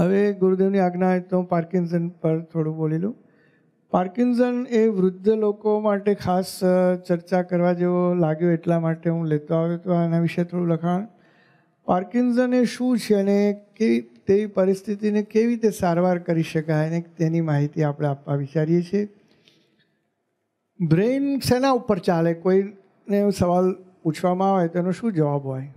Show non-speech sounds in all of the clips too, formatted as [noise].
હવે ગુરુદેવની આજ્ઞા તો પાર્કિન્સન પર થોડું બોલી લઉં પાર્કિન્સન એ વૃદ્ધ લોકો માટે ખાસ ચર્ચા કરવા જેવો લાગ્યો એટલા માટે હું લેતો આવ્યો તો આના વિશે થોડું લખાણ પાર્કિન્સન એ શું છે અને કેવી તેવી પરિસ્થિતિને કેવી રીતે સારવાર કરી શકાય અને તેની માહિતી આપણે આપવા વિચારીએ છીએ બ્રેઇન શેના ઉપર ચાલે કોઈને સવાલ પૂછવામાં આવે તો એનો શું જવાબ હોય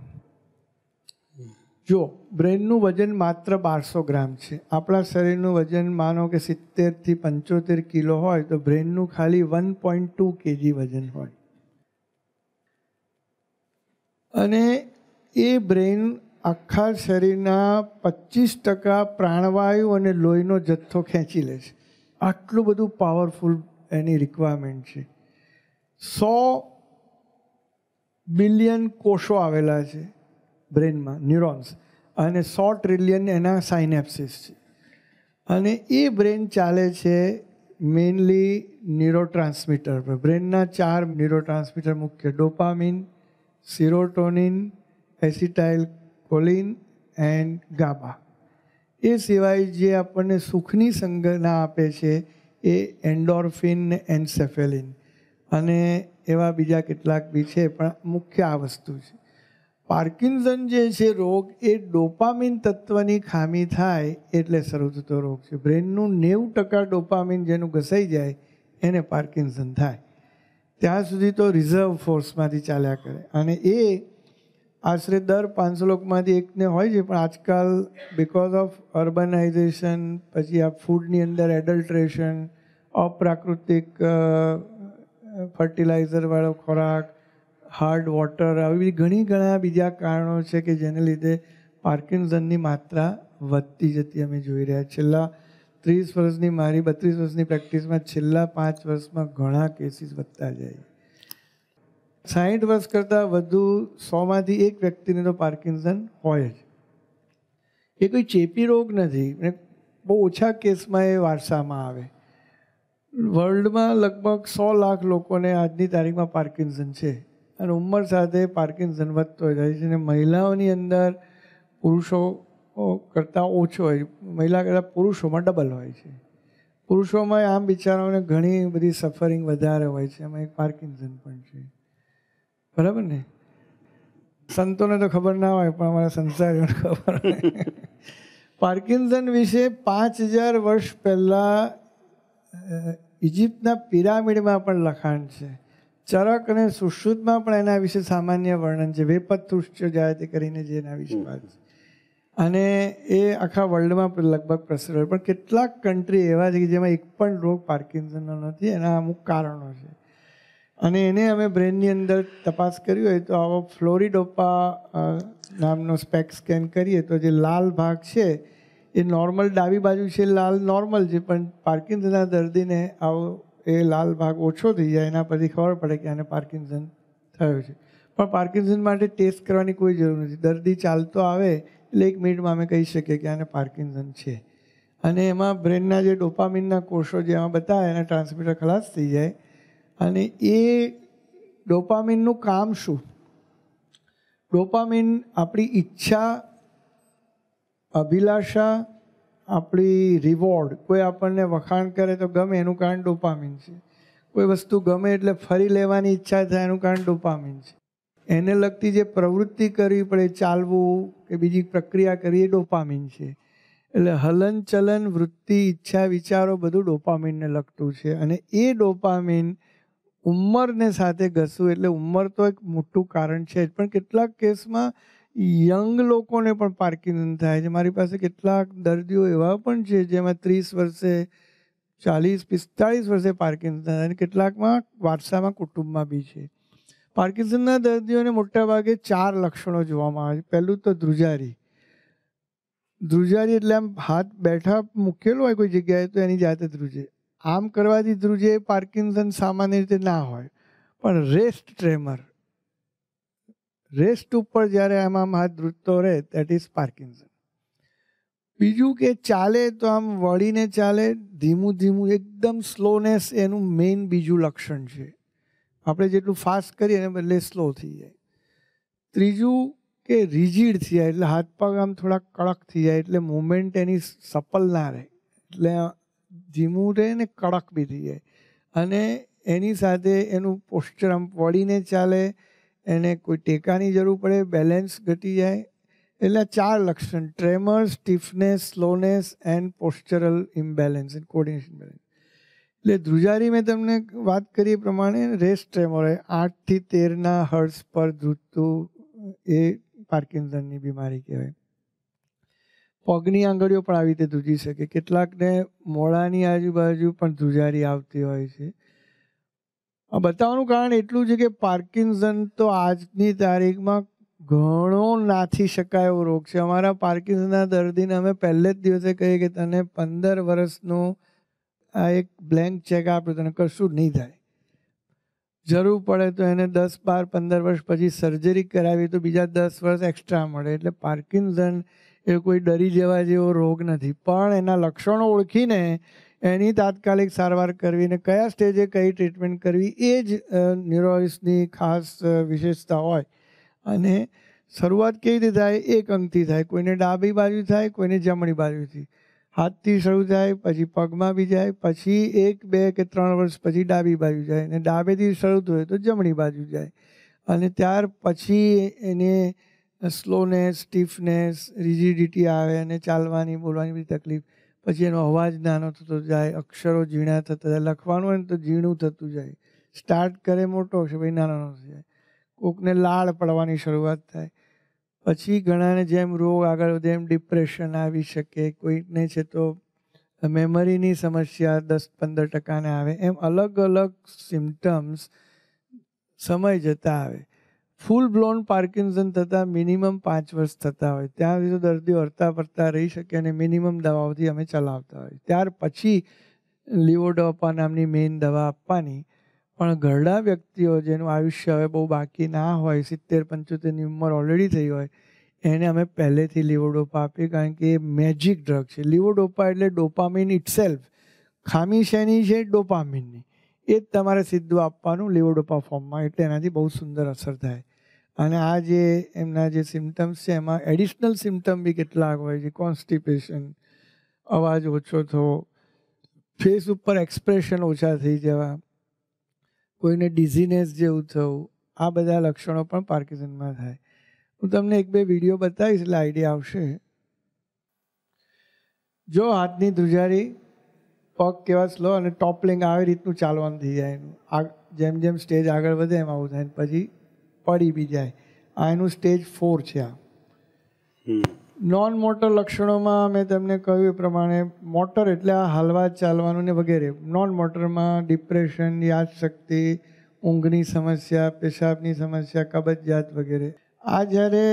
જો બ્રેનનું વજન માત્ર બારસો ગ્રામ છે આપણા શરીરનું વજન માનો કે સિત્તેરથી પંચોતેર કિલો હોય તો બ્રેનનું ખાલી વન પોઈન્ટ ટુ કેજી વજન હોય અને એ બ્રેન આખા શરીરના પચીસ ટકા પ્રાણવાયુ અને લોહીનો જથ્થો ખેંચી લે છે આટલું બધું પાવરફુલ એની રિક્વાયરમેન્ટ છે સો બિલિયન કોષો આવેલા છે બ્રેનમાં ન્યુરોન્સ અને સો ટ્રિલિયન એના સાઇનેપ્સિસ છે અને એ બ્રેન ચાલે છે મેઇનલી ન્યુરો ટ્રાન્સમીટર પર બ્રેનના ચાર ન્યુરો ટ્રાન્સમીટર મુખ્ય dopamine serotonin acetylcholine and GABA એ સિવાય જે આપણને સુખની સંજ્ઞા આપે છે એ એન્ડોર્ફિન ને એન્સેફેલિન અને એવા બીજા કેટલાક બી છે પણ મુખ્ય આ વસ્તુ છે પાર્કિન્સન જે છે રોગ એ ડોપામિન તત્વની ખામી થાય એટલે શરૂ થતો રોગ છે બ્રેનનું નેવું ટકા ડોપામિન જેનું ઘસાઈ જાય એને પાર્કિન્સન થાય ત્યાં સુધી તો રિઝર્વ ફોર્સમાંથી ચાલ્યા કરે અને એ આશરે દર પાંચસો લોકમાંથી એકને હોય છે પણ આજકાલ બિકોઝ ઓફ અર્બનાઇઝેશન પછી આ ફૂડની અંદર એડલ્ટ્રેશન અપ્રાકૃતિક ફર્ટિલાઇઝરવાળો ખોરાક હાર્ડ વોટર આવી બધી ઘણી ઘણા બીજા કારણો છે કે જેને લીધે પાર્કિન્સનની માત્રા વધતી જતી અમે જોઈ રહ્યા છેલ્લા ત્રીસ વર્ષની મારી બત્રીસ વર્ષની પ્રેક્ટિસમાં છેલ્લા પાંચ વર્ષમાં ઘણા કેસીસ વધતા જાય સાહીઠ વર્ષ કરતાં વધુ સોમાંથી એક વ્યક્તિને તો પાર્કિન્સન હોય જ એ કોઈ ચેપી રોગ નથી અને બહુ ઓછા કેસમાં એ વારસામાં આવે વર્લ્ડમાં લગભગ સો લાખ લોકોને આજની તારીખમાં પાર્કિન્સન છે અને ઉંમર સાથે પાર્કિન્સન વધતો જાય છે અને મહિલાઓની અંદર પુરુષો કરતાં ઓછો હોય મહિલા કરતાં પુરુષોમાં ડબલ હોય છે પુરુષોમાં આમ બિચારાઓને ઘણી બધી સફરિંગ વધારે હોય છે એમાં એક પાર્કિન્સન પણ છે બરાબર ને સંતોને તો ખબર ના હોય પણ અમારા સંસારીઓને ખબર પાર્કિન્સન વિશે પાંચ હજાર વર્ષ પહેલાં ઇજિપ્તના પિરામિડમાં પણ લખાણ છે ચરક અને સુશ્રુતમાં પણ એના વિશે સામાન્ય વર્ણન છે વેપત તુષ્ટ જાયતે કરીને જે એના વિશે વાત છે અને એ આખા વર્લ્ડમાં લગભગ પ્રસરેલ પણ કેટલાક કન્ટ્રી એવા છે કે જેમાં એક પણ રોગ પાર્કિન્સનનો નથી એના અમુક કારણો છે અને એને અમે બ્રેનની અંદર તપાસ કરી હોય તો આવો ફ્લોરિડોપા નામનો સ્પેક સ્કેન કરીએ તો જે લાલ ભાગ છે એ નોર્મલ ડાબી બાજુ છે લાલ નોર્મલ છે પણ પાર્કિન્સનના દર્દીને આવો એ લાલ ભાગ ઓછો થઈ જાય એના પછી ખબર પડે કે આને પાર્કિન્સન થયું છે પણ પાર્કિન્સન માટે ટેસ્ટ કરવાની કોઈ જરૂર નથી દર્દી ચાલતો આવે એટલે એક મિનિટમાં અમે કહી શકીએ કે આને પાર્કિન્સન છે અને એમાં બ્રેનના જે ડોપામિનના કોષો જે એમાં બતાવે એના ટ્રાન્સમીટર ખલાસ થઈ જાય અને એ ડોપામિનનું કામ શું ડોપામિન આપણી ઈચ્છા અભિલાષા આપણી રિવોર્ડ કોઈ આપણને વખાણ કરે તો ગમે એનું કારણ ડોપામિન છે કોઈ વસ્તુ ગમે એટલે ફરી લેવાની ઈચ્છા થાય એનું કારણ ડોપામિન છે એને લગતી જે પ્રવૃત્તિ કરવી પડે ચાલવું કે બીજી પ્રક્રિયા કરીએ એ ડોપામિન છે એટલે હલન ચલન વૃત્તિ ઈચ્છા વિચારો બધું ડોપામિનને લગતું છે અને એ ડોપામિન ઉંમરને સાથે ઘસવું એટલે ઉંમર તો એક મોટું કારણ છે જ પણ કેટલાક કેસમાં યંગ લોકોને પણ પાર્કિન્સન થાય છે મારી પાસે કેટલાક દર્દીઓ એવા પણ છે જેમાં ત્રીસ વર્ષે ચાલીસ પિસ્તાળીસ વર્ષે પાર્કિંગ થાય અને કેટલાકમાં વારસામાં કુટુંબમાં બી છે પાર્કિન્સનના દર્દીઓને મોટાભાગે ચાર લક્ષણો જોવામાં આવે છે પહેલું તો ધ્રુજારી ધ્રુજારી એટલે આમ હાથ બેઠા મૂકેલો હોય કોઈ જગ્યાએ તો એની જાતે ધ્રુજે આમ કરવાથી ધ્રુજે પાર્કિન્સન સામાન્ય રીતે ના હોય પણ રેસ્ટ ટ્રેમર રેસ્ટ ઉપર જ્યારે આમ આમ હાથ ધ્રુજતો રહે દેટ ઇઝ પાર્કિન્સન બીજું કે ચાલે તો આમ વળીને ચાલે ધીમું ધીમું એકદમ સ્લોનેસ એનું મેઇન બીજું લક્ષણ છે આપણે જેટલું ફાસ્ટ કરીએ એને બદલે સ્લો થઈ જાય ત્રીજું કે રિજિડ થઈ જાય એટલે હાથ પગ આમ થોડા કડક થઈ જાય એટલે મુમેન્ટ એની સફળ ના રહે એટલે ધીમું રહે ને કડક બી થઈ જાય અને એની સાથે એનું પોસ્ચર આમ વળીને ચાલે એને કોઈ ટેકાની જરૂર પડે બેલેન્સ ઘટી જાય એટલે ચાર લક્ષણ tremor stiffness slowness and postural imbalance and coordination balance એટલે ધ્રુજારી મેં તમને વાત કરી એ પ્રમાણે રેસ ટ્રેમોરે આઠથી તેરના હર્ષ પર ધ્રુજતું એ પાર્કિન્સનની બીમારી કહેવાય પગની આંગળીઓ પણ આવી રીતે ધ્રુજી શકે કેટલાકને મોડાની આજુબાજુ પણ ધ્રુજારી આવતી હોય છે બતાવવાનું કારણ એટલું છે કે પાર્કિન્સન તો આજની તારીખમાં ઘણો નાથી શકાય એવો રોગ છે અમારા પાર્કિન્સનના દર્દીને અમે પહેલે જ દિવસે કહીએ કે તને પંદર વર્ષનું આ એક બ્લેન્ક ચેક આપ્યો તને કશું નહીં થાય જરૂર પડે તો એને દસ બાર પંદર વર્ષ પછી સર્જરી કરાવી તો બીજા દસ વર્ષ એક્સ્ટ્રા મળે એટલે પાર્કિન્સન એ કોઈ ડરી જવા જેવો રોગ નથી પણ એના લક્ષણો ઓળખીને એની તાત્કાલિક સારવાર કરવી ને કયા સ્ટેજે કઈ ટ્રીટમેન્ટ કરવી એ જ ન્યુરોલોજિસ્ટની ખાસ વિશેષતા હોય અને શરૂઆત કેવી રીતે થાય એક અંગથી થાય કોઈને ડાબી બાજુ થાય કોઈને જમણી બાજુથી હાથથી શરૂ થાય પછી પગમાં બી જાય પછી એક બે કે ત્રણ વર્ષ પછી ડાબી બાજુ જાય અને ડાબેથી શરૂ થયું તો જમણી બાજુ જાય અને ત્યાર પછી એને સ્લોનેસ સ્ટીફનેસ રિજિડિટી આવે અને ચાલવાની બોલવાની બધી તકલીફ પછી એનો અવાજ નાનો થતો જાય અક્ષરો ઝીણા થતા જાય લખવાનું હોય ને તો ઝીણું થતું જાય સ્ટાર્ટ કરે મોટો છે ભાઈ નાનો થઈ જાય કોકને લાળ પડવાની શરૂઆત થાય પછી ઘણાને જેમ રોગ આગળ વધે એમ ડિપ્રેશન આવી શકે કોઈને છે તો મેમરીની સમસ્યા દસ પંદર ટકાને આવે એમ અલગ અલગ સિમ્ટમ્સ સમય જતાં આવે ફૂલ બ્લોન પાર્કિન્સન થતાં મિનિમમ પાંચ વર્ષ થતા હોય ત્યાં સુધી દર્દીઓ હરતા ફરતા રહી શકે અને મિનિમમ દવાઓથી અમે ચલાવતા હોય ત્યાર પછી લિવોડોપા નામની મેઇન દવા આપવાની પણ ઘરડા વ્યક્તિઓ જેનું આયુષ્ય હવે બહુ બાકી ના હોય સિત્તેર પંચોતેરની ઉંમર ઓલરેડી થઈ હોય એને અમે પહેલેથી લિવોડોપા આપીએ કારણ કે એ મેજિક ડ્રગ છે લિવોડોપા એટલે ડોપામિન ઇટસેલ્ફ ખામી શેની છે ડોપામિનની એ જ તમારે સીધું આપવાનું લિવોડોપા ફોર્મમાં એટલે એનાથી બહુ સુંદર અસર થાય અને આ જે એમના જે સિમ્ટમ્સ છે એમાં એડિશનલ સિમ્ટમ બી કેટલાક હોય છે કોન્સ્ટિપેશન અવાજ ઓછો થવો ફેસ ઉપર એક્સપ્રેશન ઓછા થઈ જવા કોઈને ડિઝીનેસ જેવું થવું આ બધા લક્ષણો પણ પાર્કિસનમાં થાય હું તમને એક બે વિડીયો બતાવીશ એટલે આઈડિયા આવશે જો હાથની ધ્રુજારી પગ કેવા સ્લો અને ટોપલિંગ આવી રીતનું ચાલવાનું થઈ જાય એનું આ જેમ જેમ સ્ટેજ આગળ વધે એમ આવું થાય પછી પડી બી જાય આ એનું સ્ટેજ ફોર છે આ નોન મોટર લક્ષણોમાં મેં તમને કહ્યું એ પ્રમાણે મોટર એટલે આ હાલવા ચાલવાનું ને વગેરે નોન મોટરમાં ડિપ્રેશન યાદશક્તિ ઊંઘની સમસ્યા પેશાબની સમસ્યા કબજિયાત વગેરે આ જ્યારે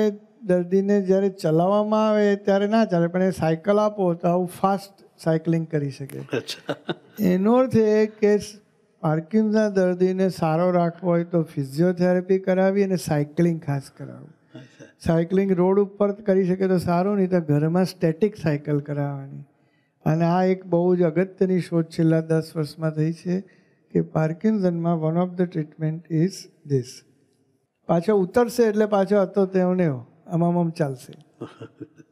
દર્દીને જ્યારે ચલાવવામાં આવે ત્યારે ના ચાલે પણ એ સાયકલ આપો તો આવું ફાસ્ટ સાયકલિંગ કરી શકે એનો અર્થ એ કે પાર્કિન્સના દર્દીને સારો રાખવો હોય તો ફિઝિયોથેરાપી કરાવી અને સાયકલિંગ ખાસ કરાવવું સાયકલિંગ રોડ ઉપર કરી શકે તો સારું નહીં તો ઘરમાં સ્ટેટિક સાયકલ કરાવવાની અને આ એક બહુ જ અગત્યની શોધ છેલ્લા દસ વર્ષમાં થઈ છે કે પાર્કિન્સનમાં one of the treatment is this પાછો ઉતરશે એટલે પાછો હતો તેઓને આમ ચાલશે [laughs]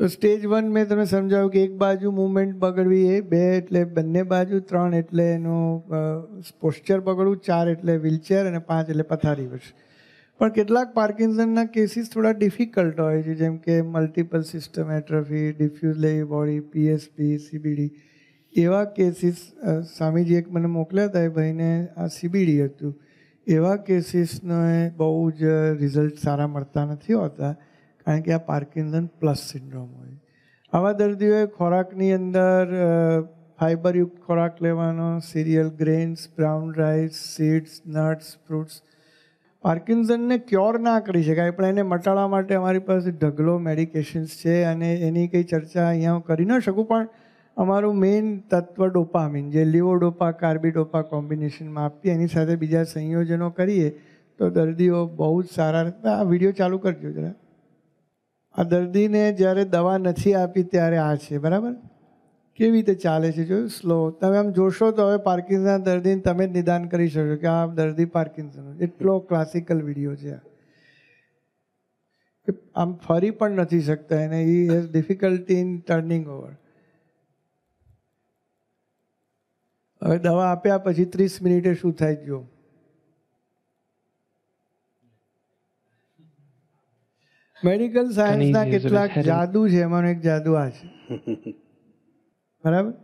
તો સ્ટેજ વન મેં તમે સમજાવ્યું કે એક બાજુ મૂવમેન્ટ બગડવી એ બે એટલે બંને બાજુ ત્રણ એટલે એનું પોસ્ચર બગડવું ચાર એટલે વ્હીલચેર અને પાંચ એટલે પથારી વર્ષ પણ કેટલાક પાર્કિન્સનના કેસીસ થોડા ડિફિકલ્ટ હોય છે જેમ કે multiple system atrophy diffuse body PSP CBD એવા કેસીસ સ્વામીજી એક મને મોકલ્યા હતા એ ભાઈને આ સીબીડી હતું એવા કેસીસનો બહુ જ રિઝલ્ટ સારા મળતા નથી હોતા કારણ કે આ પાર્કિન્સન પ્લસ સિન્ડ્રોમ હોય આવા દર્દીઓએ ખોરાકની અંદર ફાઇબરયુક્ત ખોરાક લેવાનો cereal grains brown rice seeds nuts fruits પાર્કિન્સનને ક્યોર ના કરી શકાય પણ એને મટાડવા માટે અમારી પાસે ઢગલો મેડિકેશન્સ છે અને એની કંઈ ચર્ચા અહીંયા હું કરી ન શકું પણ અમારું મેઇન તત્વ ડોપામીન જે લિવોડોપા કાર્બિડોપા કોમ્બિનેશનમાં આપીએ એની સાથે બીજા સંયોજનો કરીએ તો દર્દીઓ બહુ જ સારા આ વિડીયો ચાલુ કરજો જરા આ દર્દીને જ્યારે દવા નથી આપી ત્યારે આ છે બરાબર કેવી રીતે ચાલે છે જો સ્લો તમે આમ જોશો તો હવે પાર્કિન્સન દર્દીને તમે જ નિદાન કરી શકશો કે આ દર્દી પાર્કિન્સન એટલો ક્લાસિકલ વિડીયો છે આમ ફરી પણ નથી શકતા એને he has difficulty in turning over હવે દવા આપ્યા પછી ત્રીસ મિનિટે શું થાય જો મેડિકલ સાયન્સના કેટલાક જાદુ છે એમાંનો એક જાદુ આ છે બરાબર